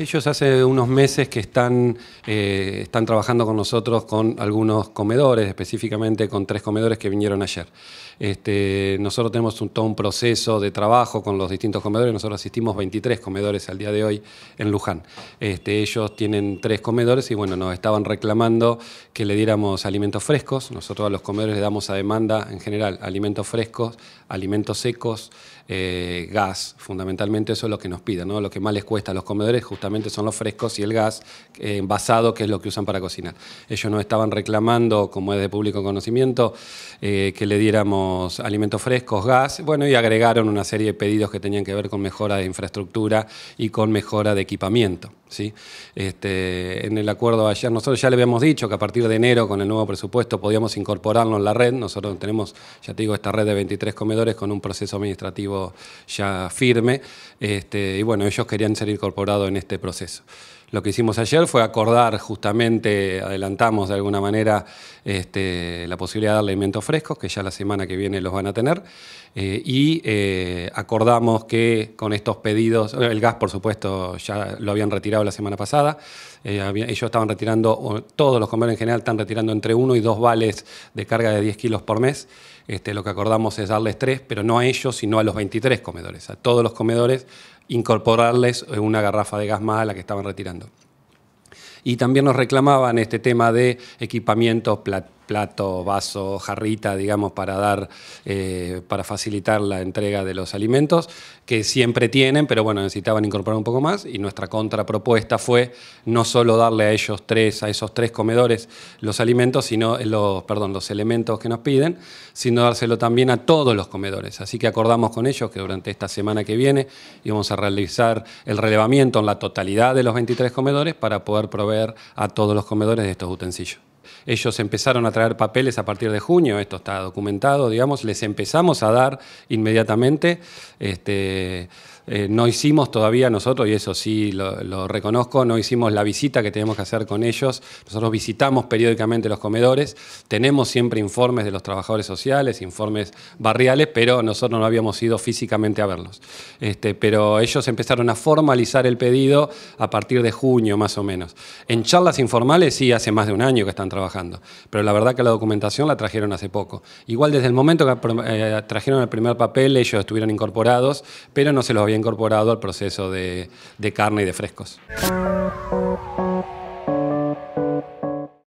Ellos hace unos meses que están, eh, están trabajando con nosotros con algunos comedores, específicamente con tres comedores que vinieron ayer. Este, nosotros tenemos un, todo un proceso de trabajo con los distintos comedores, nosotros asistimos 23 comedores al día de hoy en Luján. Este, ellos tienen tres comedores y bueno, nos estaban reclamando que le diéramos alimentos frescos, nosotros a los comedores le damos a demanda en general alimentos frescos, alimentos secos, eh, gas, fundamentalmente eso es lo que nos piden, lo que más les cuesta a los comedores justamente son los frescos y el gas eh, envasado, que es lo que usan para cocinar. Ellos nos estaban reclamando, como es de público conocimiento, eh, que le diéramos alimentos frescos, gas, bueno, y agregaron una serie de pedidos que tenían que ver con mejora de infraestructura y con mejora de equipamiento. ¿sí? Este, en el acuerdo ayer, nosotros ya le habíamos dicho que a partir de enero, con el nuevo presupuesto, podíamos incorporarlo en la red. Nosotros tenemos, ya te digo, esta red de 23 comedores con un proceso administrativo ya firme. Este, y bueno, ellos querían ser incorporados en este proceso. Lo que hicimos ayer fue acordar, justamente, adelantamos de alguna manera este, la posibilidad de darle alimentos frescos, que ya la semana que viene los van a tener, eh, y eh, acordamos que con estos pedidos, el gas, por supuesto, ya lo habían retirado la semana pasada, eh, ellos estaban retirando, todos los comedores en general están retirando entre uno y dos vales de carga de 10 kilos por mes. Este, lo que acordamos es darles tres, pero no a ellos, sino a los 23 comedores, a todos los comedores, incorporarles una garrafa de gas más a la que estaban retirando. Y también nos reclamaban este tema de equipamientos, plat plato, vaso, jarrita, digamos, para dar, eh, para facilitar la entrega de los alimentos, que siempre tienen, pero bueno, necesitaban incorporar un poco más. Y nuestra contrapropuesta fue no solo darle a ellos tres, a esos tres comedores los alimentos, sino los, perdón, los elementos que nos piden, sino dárselo también a todos los comedores. Así que acordamos con ellos que durante esta semana que viene íbamos a realizar el relevamiento en la totalidad de los 23 comedores para poder proveer a todos los comedores de estos utensilios. Ellos empezaron a traer papeles a partir de junio, esto está documentado, digamos, les empezamos a dar inmediatamente. Este, eh, no hicimos todavía nosotros, y eso sí lo, reconozco, no hicimos la visita que tenemos que hacer con ellos. Nosotros visitamos periódicamente los comedores, tenemos siempre informes de los trabajadores sociales, informes barriales, pero nosotros no habíamos ido físicamente a verlos. Este, pero ellos empezaron a formalizar el pedido a partir de junio más o menos. En charlas informales sí, hace más de un año que están trabajando. Pero la verdad que la documentación la trajeron hace poco. Igual desde el momento que eh, trajeron el primer papel, ellos estuvieron incorporados, pero no se los había incorporado al proceso de carne y de frescos.